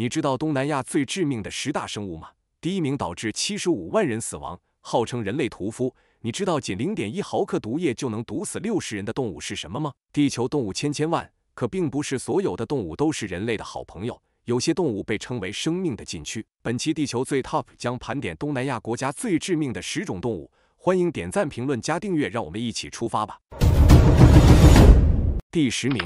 你知道东南亚最致命的十大生物吗？第一名导致七十五万人死亡，号称人类屠夫。你知道仅零点一毫克毒液就能毒死六十人的动物是什么吗？地球动物千千万，可并不是所有的动物都是人类的好朋友。有些动物被称为生命的禁区。本期地球最 top 将盘点东南亚国家最致命的十种动物，欢迎点赞、评论、加订阅，让我们一起出发吧。第十名。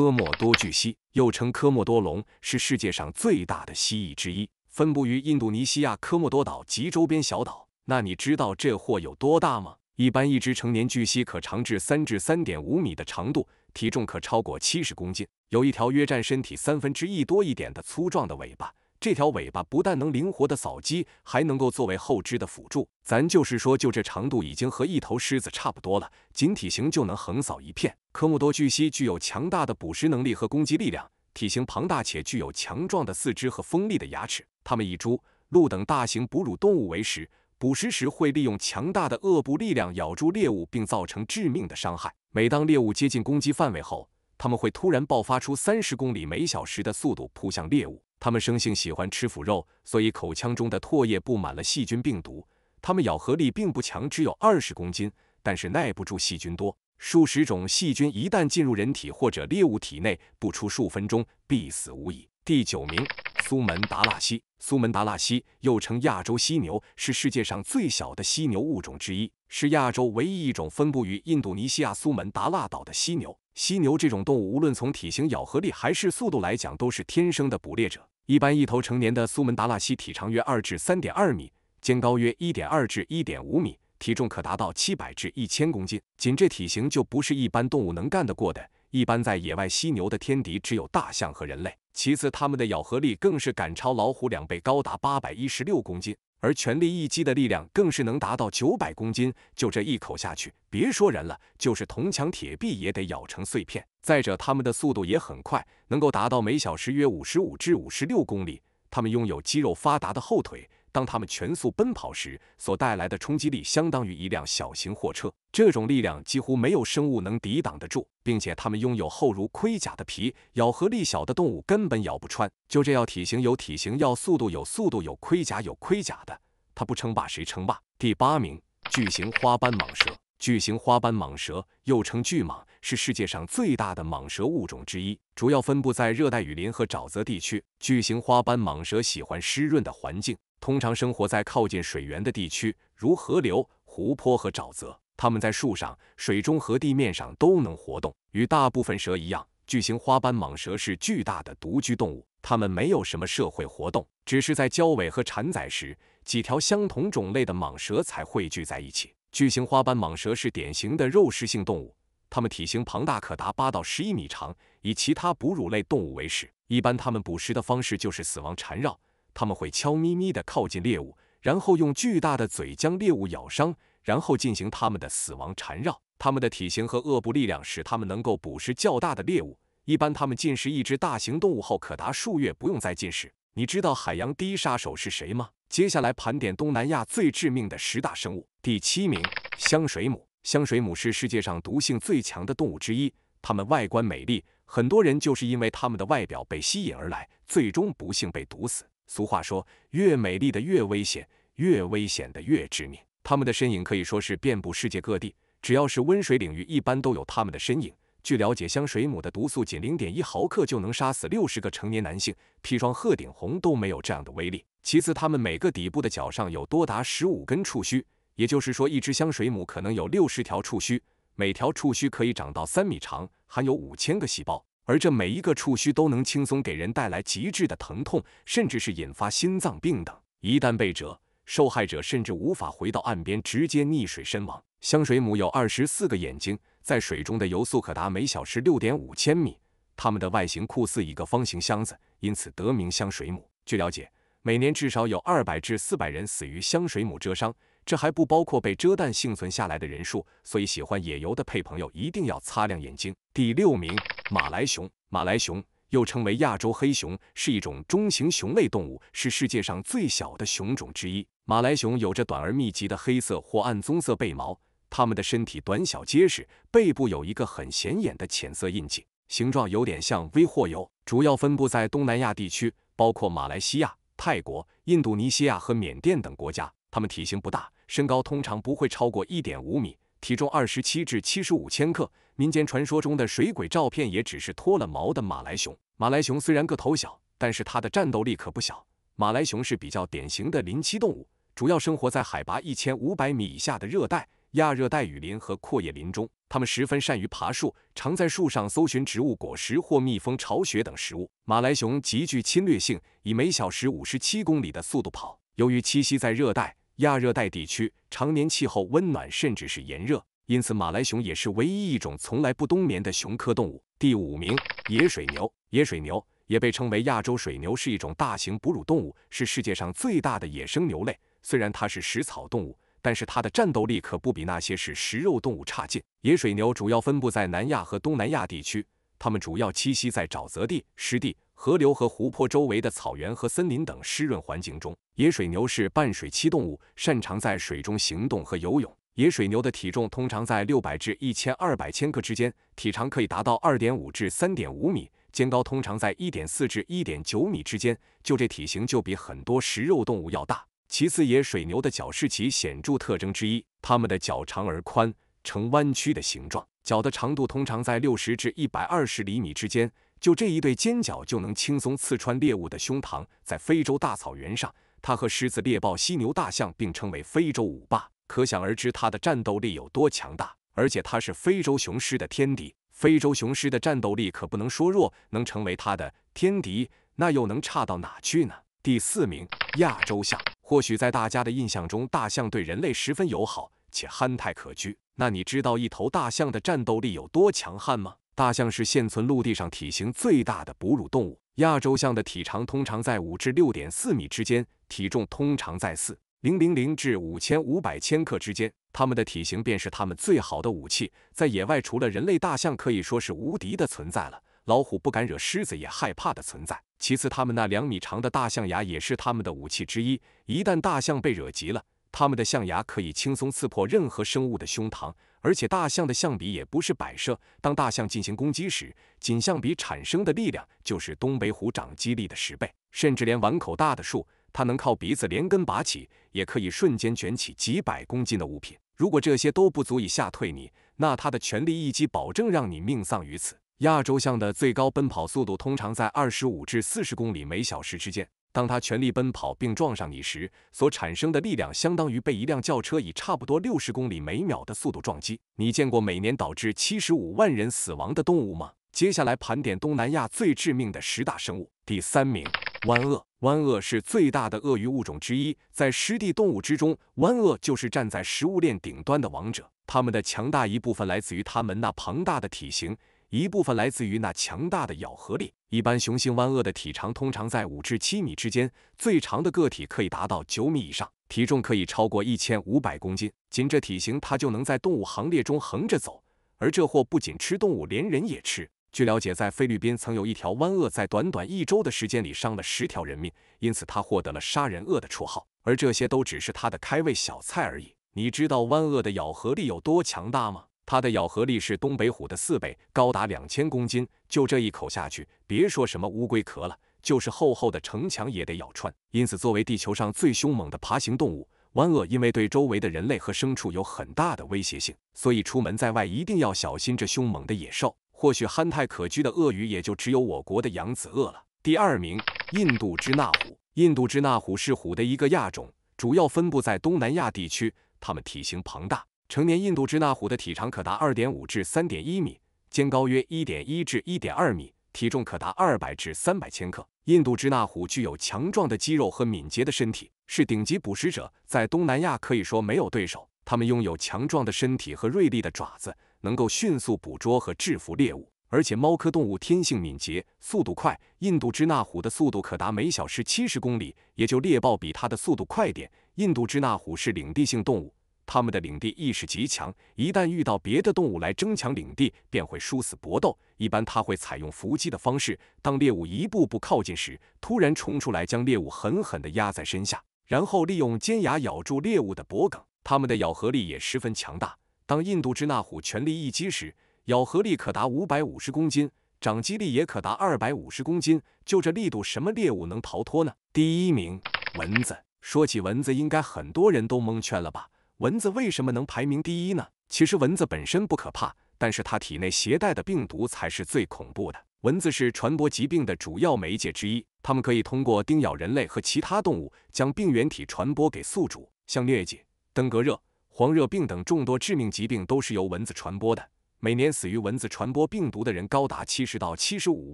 科莫多巨蜥，又称科莫多龙，是世界上最大的蜥蜴之一，分布于印度尼西亚科莫多岛及周边小岛。那你知道这货有多大吗？一般一只成年巨蜥可长至三至三点五米的长度，体重可超过七十公斤，有一条约占身体三分之一多一点的粗壮的尾巴。这条尾巴不但能灵活的扫击，还能够作为后肢的辅助。咱就是说，就这长度已经和一头狮子差不多了，仅体型就能横扫一片。科莫多巨蜥具有强大的捕食能力和攻击力量，体型庞大且具有强壮的四肢和锋利的牙齿。它们以猪、鹿等大型哺乳动物为食，捕食时会利用强大的颚部力量咬住猎物，并造成致命的伤害。每当猎物接近攻击范围后，他们会突然爆发出三十公里每小时的速度扑向猎物。它们生性喜欢吃腐肉，所以口腔中的唾液布满了细菌病毒。它们咬合力并不强，只有二十公斤，但是耐不住细菌多，数十种细菌一旦进入人体或者猎物体内，不出数分钟必死无疑。第九名，苏门答腊犀。苏门答腊犀又称亚洲犀牛，是世界上最小的犀牛物种之一，是亚洲唯一一种分布于印度尼西亚苏门答腊岛的犀牛。犀牛这种动物，无论从体型、咬合力还是速度来讲，都是天生的捕猎者。一般一头成年的苏门答腊犀体长约二至三点二米，肩高约一点二至一点五米，体重可达到七百至一千公斤。仅这体型就不是一般动物能干得过的。一般在野外，犀牛的天敌只有大象和人类。其次，它们的咬合力更是赶超老虎两倍，高达八百一十六公斤，而全力一击的力量更是能达到九百公斤。就这一口下去，别说人了，就是铜墙铁壁也得咬成碎片。再者，它们的速度也很快，能够达到每小时约五十五至五十六公里。它们拥有肌肉发达的后腿。当它们全速奔跑时，所带来的冲击力相当于一辆小型货车。这种力量几乎没有生物能抵挡得住，并且它们拥有厚如盔甲的皮，咬合力小的动物根本咬不穿。就这样，体型有体型，要速度有速度，有盔甲有盔甲的，它不称霸谁称霸？第八名，巨型花斑蟒蛇。巨型花斑蟒蛇又称巨蟒，是世界上最大的蟒蛇物种之一，主要分布在热带雨林和沼泽地区。巨型花斑蟒蛇喜欢湿润的环境。通常生活在靠近水源的地区，如河流、湖泊和沼泽。它们在树上、水中和地面上都能活动。与大部分蛇一样，巨型花斑蟒蛇是巨大的独居动物。它们没有什么社会活动，只是在交尾和产崽时，几条相同种类的蟒蛇才汇聚在一起。巨型花斑蟒蛇是典型的肉食性动物，它们体型庞大，可达八到十一米长，以其他哺乳类动物为食。一般，它们捕食的方式就是死亡缠绕。他们会悄咪咪地靠近猎物，然后用巨大的嘴将猎物咬伤，然后进行他们的死亡缠绕。他们的体型和颚部力量使他们能够捕食较大的猎物。一般他们进食一只大型动物后，可达数月不用再进食。你知道海洋第一杀手是谁吗？接下来盘点东南亚最致命的十大生物。第七名，香水母。香水母是世界上毒性最强的动物之一，它们外观美丽，很多人就是因为它们的外表被吸引而来，最终不幸被毒死。俗话说，越美丽的越危险，越危险的越致命。它们的身影可以说是遍布世界各地，只要是温水领域，一般都有它们的身影。据了解，香水母的毒素仅零点一毫克就能杀死六十个成年男性，砒霜、鹤顶红都没有这样的威力。其次，它们每个底部的脚上有多达十五根触须，也就是说，一只香水母可能有六十条触须，每条触须可以长到三米长，含有五千个细胞。而这每一个触须都能轻松给人带来极致的疼痛，甚至是引发心脏病等。一旦被蛰，受害者甚至无法回到岸边，直接溺水身亡。香水母有二十四个眼睛，在水中的游速可达每小时六点五千米。它们的外形酷似一个方形箱子，因此得名香水母。据了解，每年至少有二百至四百人死于香水母蛰伤。这还不包括被遮弹幸存下来的人数，所以喜欢野游的配朋友一定要擦亮眼睛。第六名，马来熊。马来熊又称为亚洲黑熊，是一种中型熊类动物，是世界上最小的熊种之一。马来熊有着短而密集的黑色或暗棕色背毛，它们的身体短小结实，背部有一个很显眼的浅色印记，形状有点像 V 或 U。主要分布在东南亚地区，包括马来西亚、泰国、印度尼西亚和缅甸等国家。它们体型不大。身高通常不会超过一点五米，体重二十七至七十五千克。民间传说中的水鬼照片也只是脱了毛的马来熊。马来熊虽然个头小，但是它的战斗力可不小。马来熊是比较典型的林栖动物，主要生活在海拔一千五百米以下的热带、亚热带雨林和阔叶林中。它们十分善于爬树，常在树上搜寻植物果实或蜜蜂巢穴等食物。马来熊极具侵略性，以每小时五十七公里的速度跑。由于栖息在热带。亚热带地区常年气候温暖，甚至是炎热，因此马来熊也是唯一一种从来不冬眠的熊科动物。第五名，野水牛。野水牛也被称为亚洲水牛，是一种大型哺乳动物，是世界上最大的野生牛类。虽然它是食草动物，但是它的战斗力可不比那些是食肉动物差劲。野水牛主要分布在南亚和东南亚地区，它们主要栖息在沼泽地、湿地。河流和湖泊周围的草原和森林等湿润环境中，野水牛是半水栖动物，擅长在水中行动和游泳。野水牛的体重通常在六百至一千二百千克之间，体长可以达到二点五至三点五米，肩高通常在一点四至一点九米之间。就这体型，就比很多食肉动物要大。其次，野水牛的脚是其显著特征之一，它们的脚长而宽，呈弯曲的形状，脚的长度通常在六十至一百二十厘米之间。就这一对尖角就能轻松刺穿猎物的胸膛，在非洲大草原上，它和狮子、猎豹、犀牛、大象并称为非洲五霸，可想而知它的战斗力有多强大。而且它是非洲雄狮的天敌，非洲雄狮的战斗力可不能说弱，能成为它的天敌，那又能差到哪去呢？第四名，亚洲象。或许在大家的印象中，大象对人类十分友好，且憨态可掬。那你知道一头大象的战斗力有多强悍吗？大象是现存陆地上体型最大的哺乳动物。亚洲象的体长通常在五至六点四米之间，体重通常在四零零零至五千五百千克之间。它们的体型便是它们最好的武器。在野外，除了人类，大象可以说是无敌的存在了。老虎不敢惹，狮子也害怕的存在。其次，它们那两米长的大象牙也是它们的武器之一。一旦大象被惹急了，它们的象牙可以轻松刺破任何生物的胸膛。而且大象的象鼻也不是摆设，当大象进行攻击时，仅象鼻产生的力量就是东北虎掌击力的十倍，甚至连碗口大的树，它能靠鼻子连根拔起，也可以瞬间卷起几百公斤的物品。如果这些都不足以吓退你，那它的全力一击，保证让你命丧于此。亚洲象的最高奔跑速度通常在二十五至四十公里每小时之间。当他全力奔跑并撞上你时，所产生的力量相当于被一辆轿车以差不多六十公里每秒的速度撞击。你见过每年导致七十五万人死亡的动物吗？接下来盘点东南亚最致命的十大生物。第三名，湾鳄。湾鳄是最大的鳄鱼物种之一，在湿地动物之中，湾鳄就是站在食物链顶端的王者。它们的强大一部分来自于它们那庞大的体型。一部分来自于那强大的咬合力。一般雄性湾鳄的体长通常在五至七米之间，最长的个体可以达到九米以上，体重可以超过一千五百公斤。仅这体型，它就能在动物行列中横着走。而这货不仅吃动物，连人也吃。据了解，在菲律宾曾有一条湾鳄在短短一周的时间里伤了十条人命，因此它获得了“杀人鳄”的绰号。而这些都只是它的开胃小菜而已。你知道湾鳄的咬合力有多强大吗？它的咬合力是东北虎的四倍，高达两千公斤。就这一口下去，别说什么乌龟壳了，就是厚厚的城墙也得咬穿。因此，作为地球上最凶猛的爬行动物，湾鳄因为对周围的人类和牲畜有很大的威胁性，所以出门在外一定要小心这凶猛的野兽。或许憨态可掬的鳄鱼，也就只有我国的扬子鳄了。第二名，印度支那虎。印度支那虎是虎的一个亚种，主要分布在东南亚地区。它们体型庞大。成年印度支那虎的体长可达二点五至三点一米，肩高约一点一至一点二米，体重可达二百至三百千克。印度支那虎具有强壮的肌肉和敏捷的身体，是顶级捕食者，在东南亚可以说没有对手。它们拥有强壮的身体和锐利的爪子，能够迅速捕捉和制服猎物。而且猫科动物天性敏捷，速度快。印度支那虎的速度可达每小时七十公里，也就猎豹比它的速度快点。印度支那虎是领地性动物。他们的领地意识极强，一旦遇到别的动物来争抢领地，便会殊死搏斗。一般它会采用伏击的方式，当猎物一步步靠近时，突然冲出来将猎物狠狠地压在身下，然后利用尖牙咬住猎物的脖颈。它们的咬合力也十分强大，当印度支那虎全力一击时，咬合力可达五百五十公斤，掌击力也可达二百五十公斤。就这力度，什么猎物能逃脱呢？第一名，蚊子。说起蚊子，应该很多人都蒙圈了吧？蚊子为什么能排名第一呢？其实蚊子本身不可怕，但是它体内携带的病毒才是最恐怖的。蚊子是传播疾病的主要媒介之一，它们可以通过叮咬人类和其他动物，将病原体传播给宿主。像疟疾、登革热、黄热病等众多致命疾病都是由蚊子传播的。每年死于蚊子传播病毒的人高达七十到七十五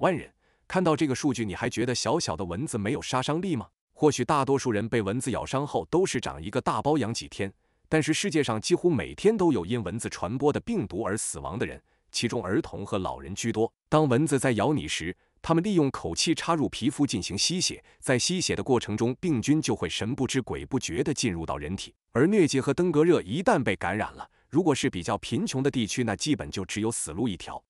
万人。看到这个数据，你还觉得小小的蚊子没有杀伤力吗？或许大多数人被蚊子咬伤后都是长一个大包，养几天。但是世界上几乎每天都有因蚊子传播的病毒而死亡的人，其中儿童和老人居多。当蚊子在咬你时，他们利用口气插入皮肤进行吸血，在吸血的过程中，病菌就会神不知鬼不觉地进入到人体。而疟疾和登革热一旦被感染了，如果是比较贫穷的地区，那基本就只有死路一条。